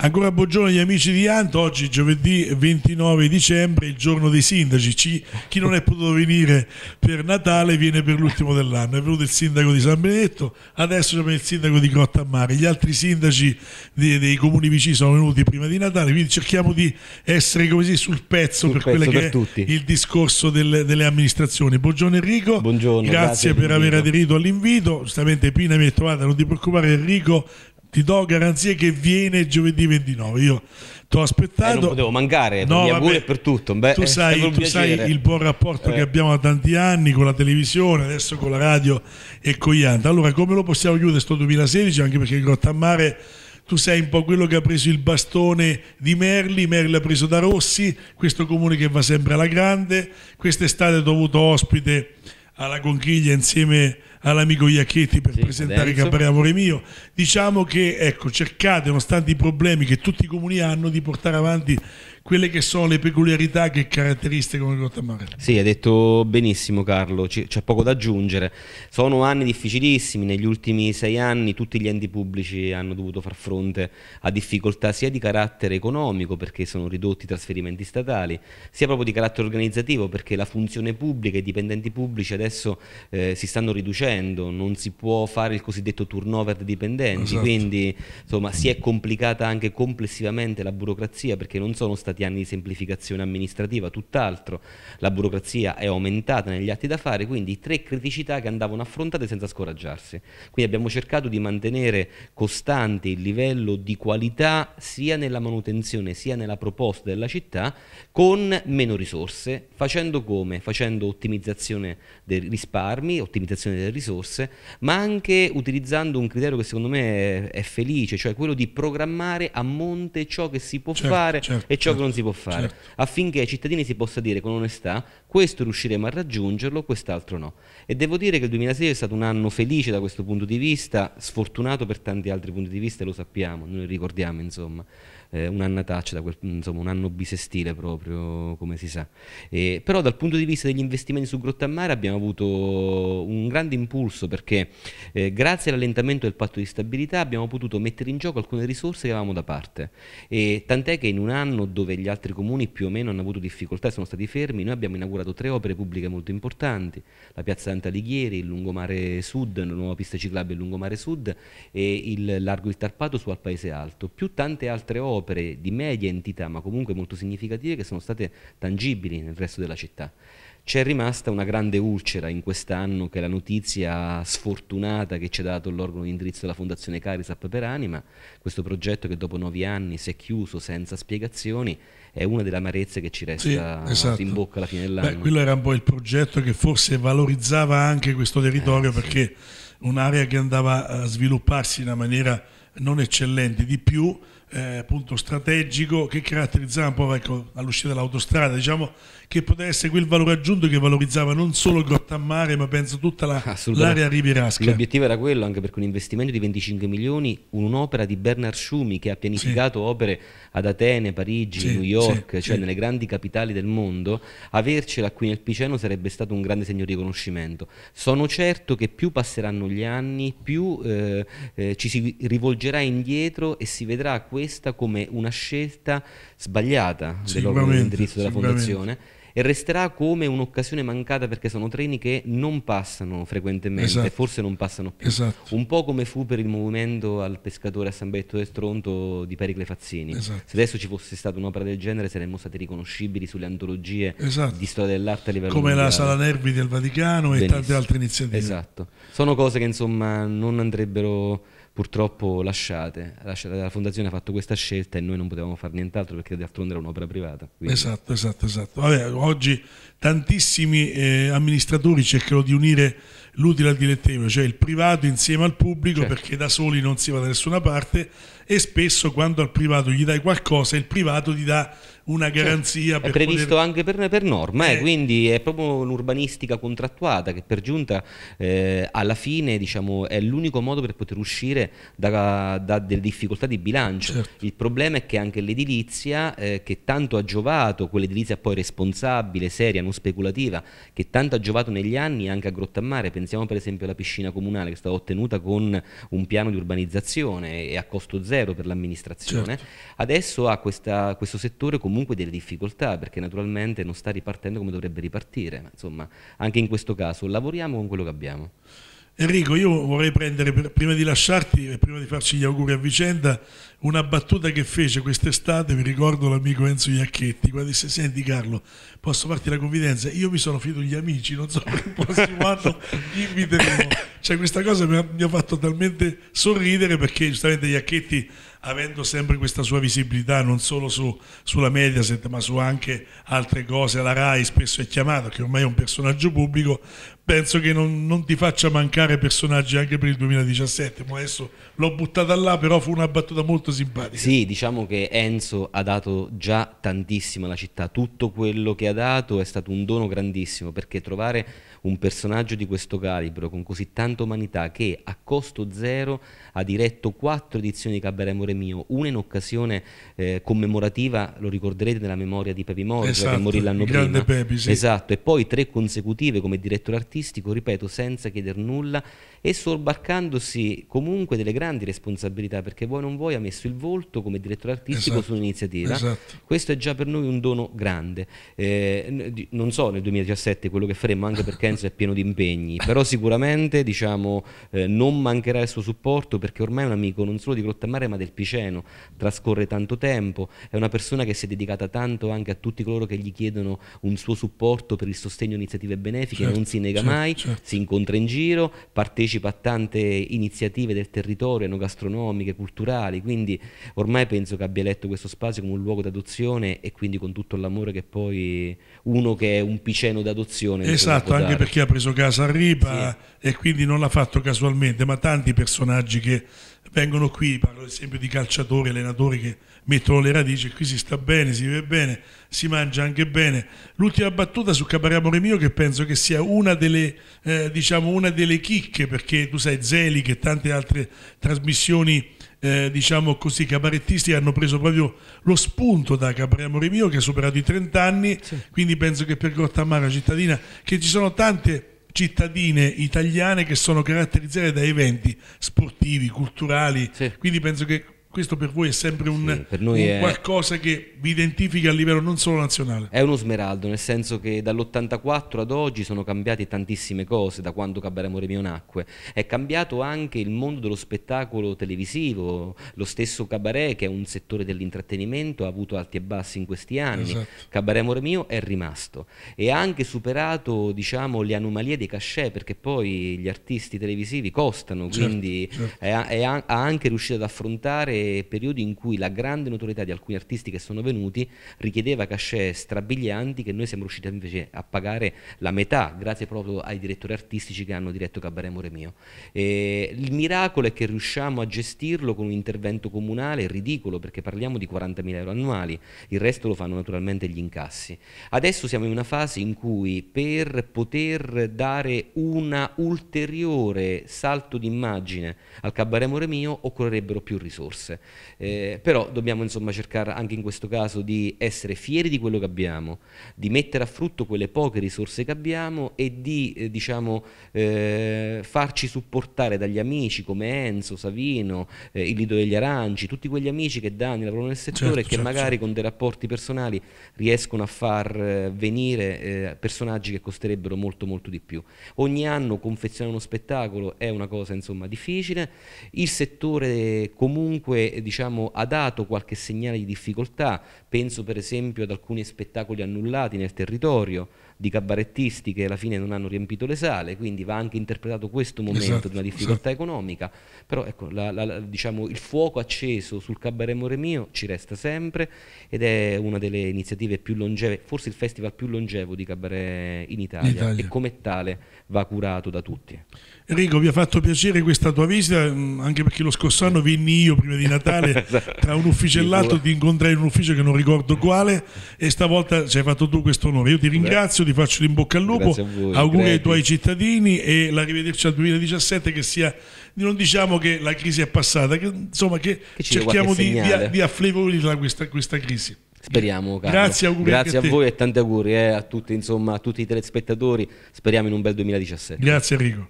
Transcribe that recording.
Ancora buongiorno agli amici di Anto, oggi giovedì 29 dicembre, il giorno dei sindaci. Ci, chi non è potuto venire per Natale viene per l'ultimo dell'anno. È venuto il sindaco di San Benedetto, adesso c'è il sindaco di Grotta Mare. Gli altri sindaci dei, dei, comuni vicini sono venuti prima di Natale, quindi cerchiamo di essere così sul pezzo sul per quello che è il discorso del, delle amministrazioni. Buongiorno Enrico, buongiorno, grazie, grazie per aver aderito all'invito. Giustamente Pina mi è trovata, non ti preoccupare Enrico, ti do garanzie che viene giovedì 29. Io ti ho aspettato. Eh, non potevo mancare, no, mi auguri per tutto. Beh, tu eh, sai, tu sai il buon rapporto eh. che abbiamo da tanti anni con la televisione, adesso con la radio e con gli altri. Allora, come lo possiamo chiudere sto 2016? Anche perché Grottamare tu sei un po' quello che ha preso il bastone di Merli, Merli ha preso da Rossi, questo comune che va sempre alla grande, quest'estate ho dovuto ospite alla Conchiglia insieme all'amico Iacchetti per sì, presentare Cabaret Amore Mio. Diciamo che ecco, cercate, nonostante i problemi che tutti i comuni hanno, di portare avanti quelle che sono le peculiarità che caratterizzano il Rottamare. Sì, hai detto benissimo Carlo, c'è poco da aggiungere. Sono anni difficilissimi, negli ultimi sei anni tutti gli enti pubblici hanno dovuto far fronte a difficoltà sia di carattere economico perché sono ridotti i trasferimenti statali, sia proprio di carattere organizzativo perché la funzione pubblica e i dipendenti pubblici adesso eh, si stanno riducendo crescendo, non si può fare il cosiddetto turnover dei dipendenti, esatto. quindi insomma si è complicata anche complessivamente la burocrazia perché non sono stati anni di semplificazione amministrativa, tutt'altro, la burocrazia è aumentata negli atti da fare, quindi tre criticità che andavano affrontate senza scoraggiarsi. Quindi abbiamo cercato di mantenere costante il livello di qualità sia nella manutenzione sia nella proposta della città con meno risorse, facendo come? Facendo ottimizzazione dei risparmi, ottimizzazione del risorse, ma anche utilizzando un criterio che secondo me è, è felice, cioè quello di programmare a monte ciò che si può certo, fare certo, e ciò certo, che non si può fare, certo. affinché ai cittadini si possa dire con onestà questo riusciremo a raggiungerlo, quest'altro no. E devo dire che il 2006 è stato un anno felice da questo punto di vista, sfortunato per tanti altri punti di vista, lo sappiamo, noi ricordiamo insomma. Eh, un'annataccia, insomma un anno bisestile proprio come si sa. Eh, però dal punto di vista degli investimenti su Grotta Mare abbiamo avuto un grande impatto impulso perché eh, grazie all'allentamento del patto di stabilità abbiamo potuto mettere in gioco alcune risorse che avevamo da parte e tant'è che in un anno dove gli altri comuni più o meno hanno avuto difficoltà e sono stati fermi, noi abbiamo inaugurato tre opere pubbliche molto importanti, la piazza Antalighieri, il lungomare sud, la nuova pista ciclabile il lungomare sud e il largo il Tarpato su al Paese Alto, più tante altre opere di media entità ma comunque molto significative che sono state tangibili nel resto della città. C'è rimasta una grande ulcera in quest'anno che è la notizia sfortunata che ci ha dato l'organo di indirizzo della Fondazione Carisap per Anima, questo progetto che dopo nove anni si è chiuso senza spiegazioni, è una delle amarezze che ci resta sì, esatto. in bocca alla fine dell'anno. Beh, quello era un po' il progetto che forse valorizzava anche questo territorio eh, perché sì. un'area che andava a svilupparsi in una maniera non eccellente di più eh, appunto strategico che caratterizzava un po' ecco, all'uscita dall'autostrada, diciamo che poteva essere quel valore aggiunto che valorizzava non solo Grottammare ma penso tutta l'area la, L'obiettivo era quello anche perché un investimento di 25 milioni, un'opera di Bernard Schumi che ha pianificato sì. opere ad Atene, Parigi, sì, New York, sì, cioè nelle grandi capitali del mondo, avercela qui nel Piceno sarebbe stato un grande segno di riconoscimento. Sono certo che più passeranno gli anni, più eh, eh, ci si rivolgerà indietro e si vedrà questo questa come una scelta sbagliata dell'indirizzo della fondazione e resterà come un'occasione mancata perché sono treni che non passano frequentemente, esatto. forse non passano più. Esatto. Un po' come fu per il movimento al pescatore a San Betto del Tronto di Pericle Fazzini. Esatto. Se adesso ci fosse stata un'opera del genere saremmo stati riconoscibili sulle antologie esatto. di storia dell'arte a livello come mondiale. la Sala Nervi del Vaticano Benissimo. e tante altre iniziative. Esatto. Sono cose che insomma non andrebbero purtroppo lasciate. La fondazione ha fatto questa scelta e noi non potevamo fare nient'altro perché d'altronde era un'opera privata. Quindi. Esatto, esatto, esatto. Vabbè, oggi tantissimi eh, amministratori cercano di unire l'utile al direttivo, cioè il privato insieme al pubblico certo. perché da soli non si va da nessuna parte e spesso quando al privato gli dai qualcosa il privato ti dà una certo. garanzia. Cioè, è previsto poter... anche per, per norma, eh. Eh, quindi è proprio un'urbanistica contrattuata che per giunta eh, alla fine diciamo, è l'unico modo per poter uscire da, da delle difficoltà di bilancio. Certo. Il problema è che anche l'edilizia, eh, che tanto ha giovato, quell'edilizia poi responsabile, seria, non speculativa, che tanto ha giovato negli anni anche a Grottammare, pensiamo per esempio alla piscina comunale che è stata ottenuta con un piano di urbanizzazione e a costo zero Ministero per l'amministrazione, certo. adesso ha questa, questo settore comunque delle difficoltà perché naturalmente non sta ripartendo come dovrebbe ripartire, ma insomma anche in questo caso lavoriamo con quello che abbiamo. Enrico, io vorrei prendere, prima di lasciarti e prima di farci gli auguri a vicenda, una battuta che fece quest'estate, mi ricordo l'amico Enzo Iacchetti, quando disse, senti Carlo, posso farti la confidenza? Io mi sono fido gli amici, non so per il prossimo anno inviteremo cioè questa cosa mi ha, mi ha, fatto talmente sorridere perché giustamente Iacchetti avendo sempre questa sua visibilità non solo su, sulla Mediaset ma su anche altre cose, la RAI spesso è chiamata che ormai è un personaggio pubblico penso che non, non ti faccia mancare personaggi anche per il 2017 ma adesso l'ho buttata là però fu una battuta molto simpatica sì diciamo che Enzo ha dato già tantissimo alla città tutto quello che ha dato è stato un dono grandissimo perché trovare un personaggio di questo calibro con così tanti cantante umanità che a costo zero ha diretto quattro edizioni di Cabaret Amore Mio, una in occasione eh, commemorativa, lo ricorderete nella memoria di Pepi Morgia esatto, che morì l'anno prima. Pepi, sì. Esatto, e poi tre consecutive come direttore artistico, ripeto, senza chieder nulla e sorbarcandosi comunque delle grandi responsabilità perché vuoi non vuoi ha messo il volto come direttore artistico esatto, su Esatto. Questo è già per noi un dono grande. Eh, non so nel 2017 quello che faremo anche perché Enzo è pieno di impegni, però sicuramente diciamo diciamo, eh, non mancherà il suo supporto perché ormai è un amico non solo di Grottammare ma del Piceno, trascorre tanto tempo, è una persona che si è dedicata tanto anche a tutti coloro che gli chiedono un suo supporto per il sostegno a iniziative benefiche, certo, non si nega certo, mai, certo. si incontra in giro, partecipa a tante iniziative del territorio, gastronomiche, culturali, quindi ormai penso che abbia letto questo spazio come un luogo d'adozione e quindi con tutto l'amore che poi uno che è un Piceno d'adozione. Esatto, anche perché ha preso casa a Ripa sì. e quindi non l'ha fatto casualmente, ma tanti personaggi che vengono qui, parlo ad esempio di calciatori, allenatori che mettono le radici, qui si sta bene, si vive bene, si mangia anche bene. L'ultima battuta su Amore mio che penso che sia una delle, eh, diciamo una delle chicche, perché tu sai Zeli che tante altre trasmissioni eh, diciamo così, cabarettisti hanno preso proprio lo spunto da Cabaret Amore Mio che ha superato i 30 anni, sì. quindi penso che per Grottammara cittadina, che ci sono tante cittadine italiane che sono caratterizzate da eventi sportivi, culturali, sì. quindi penso che questo per voi è sempre un, sì, un è... qualcosa che vi identifica a livello non solo nazionale. È uno smeraldo, nel senso che dall'84 ad oggi sono cambiate tantissime cose da quando Cabaret Amore Mio nacque. È cambiato anche il mondo dello spettacolo televisivo, lo stesso Cabaret che è un settore dell'intrattenimento ha avuto alti e bassi in questi anni. Esatto. Cabaret Amore Mio è rimasto e ha anche superato diciamo, le anomalie dei cachet perché poi gli artisti televisivi costano, certo, quindi certo. È, è, ha anche riuscito ad affrontare periodi in cui la grande notorietà di alcuni artisti che sono venuti richiedeva cachet strabilianti che noi siamo riusciti invece a pagare la metà grazie proprio ai direttori artistici che hanno diretto Cabaret More Mio. E il miracolo è che riusciamo a gestirlo con un intervento comunale ridicolo perché parliamo di 40.000 euro annuali, il resto lo fanno naturalmente gli incassi. Adesso siamo in una fase in cui per poter dare un ulteriore salto di immagine al Cabaret More Mio occorrerebbero più risorse. Eh, però dobbiamo insomma cercare anche in questo caso di essere fieri di quello che abbiamo, di mettere a frutto quelle poche risorse che abbiamo e di eh, diciamo, eh, farci supportare dagli amici come Enzo, Savino, eh, il Lido degli Aranci, tutti quegli amici che danno anni lavorano nel settore certo, e che certo, magari certo. con dei rapporti personali riescono a far eh, venire eh, personaggi che costerebbero molto molto di più. Ogni anno confezionare uno spettacolo è una cosa insomma difficile, il settore comunque comunque eh, diciamo, ha dato qualche segnale di difficoltà, penso per esempio ad alcuni spettacoli annullati nel territorio, di cabarettisti che alla fine non hanno riempito le sale, quindi va anche interpretato questo momento esatto, di una esatto, difficoltà esatto. economica, però ecco, la, la, diciamo, il fuoco acceso sul cabaret More Mio ci resta sempre ed è una delle iniziative più longeve, forse il festival più longevo di cabaret in Italia, in Italia. e come tale va curato da tutti. Enrico, vi ha fatto piacere questa tua visita, mm, anche perché lo scorso anno venni io prima di Natale tra un ufficellato, ti incontrai in un ufficio che non ricordo quale e stavolta ci hai fatto tu questo nome. Io ti ringrazio, ti faccio in bocca al lupo, voi, auguri crepi. ai tuoi cittadini e l'arrivederci al 2017 che sia, non diciamo che la crisi è passata, che, insomma che, che cerchiamo di, di, di afflevolirla questa, questa crisi. Speriamo, Carlo. Grazie, Grazie a, a voi e tanti auguri eh, a, tutti, insomma, a tutti i telespettatori. Speriamo in un bel 2017. Grazie, Enrico.